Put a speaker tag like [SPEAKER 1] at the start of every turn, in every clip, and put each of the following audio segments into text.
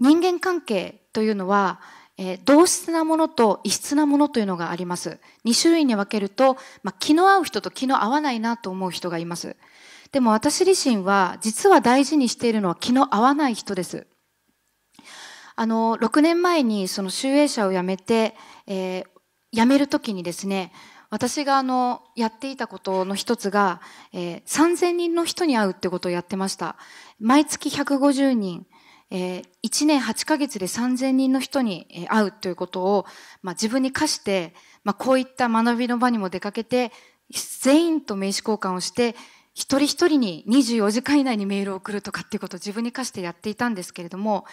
[SPEAKER 1] 人間関係というのは、えー、同質なものと異質なものというのがあります。2種類に分けると、まあ、気の合う人と気の合わないなと思う人がいます。でも私自身は実は大事にしているのは気の合わない人です。あの6年前にその集英社を辞めて、えー、辞める時にですね私があのやっていたことの一つが、えー、3000人の人に会うってことをやってました毎月150人え1年8ヶ月で3000人の人に会うということを、まあ、自分に課して、まあ、こういった学びの場にも出かけて全員と名刺交換をして一人一人に24時間以内にメールを送るとかっていうことを自分に課してやっていたんですけれども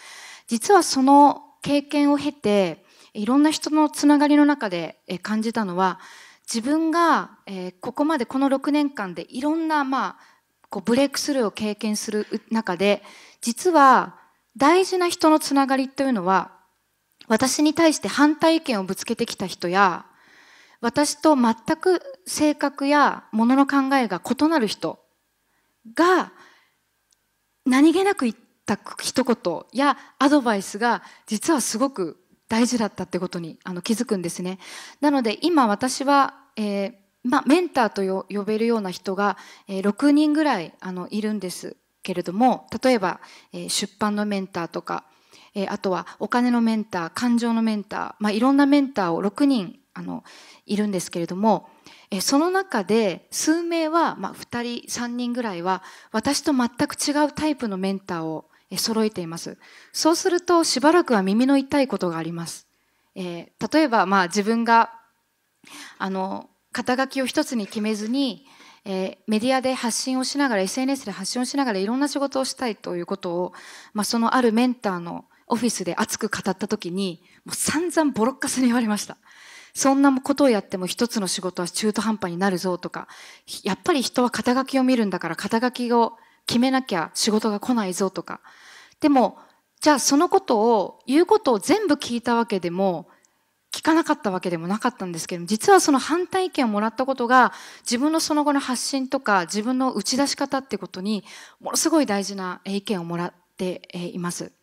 [SPEAKER 1] 実はその経験を経ていろんな人のつながりの中で感じたのは自分がここまでこの6年間でいろんなまあこうブレイクスルーを経験する中で実は大事な人のつながりというのは私に対して反対意見をぶつけてきた人や私と全く性格やものの考えが異なる人が何気なく言った一言やアドバイスが実はすごく大事だったってことにあの気づくんですね。なので今私は、えーまあ、メンターと呼べるような人が、えー、6人ぐらいあのいるんです。けれども例えば出版のメンターとかあとはお金のメンター感情のメンター、まあ、いろんなメンターを6人あのいるんですけれどもその中で数名は、まあ、2人3人ぐらいは私と全く違うタイプのメンターを揃えていますそうするとしばらくは耳の痛いことがあります、えー、例えばまあ自分があの肩書きを一つに決めずにえメディアで発信をしながら SNS で発信をしながらいろんな仕事をしたいということを、まあ、そのあるメンターのオフィスで熱く語った時にもう散々ボロッカスに言われました。そんなことをやっても一つの仕事は中途半端になるぞとかやっぱり人は肩書きを見るんだから肩書きを決めなきゃ仕事が来ないぞとかでもじゃあそのことを言うことを全部聞いたわけでも聞かなかったわけでもなかったんですけど実はその反対意見をもらったことが自分のその後の発信とか自分の打ち出し方ってことにものすごい大事な意見をもらっています。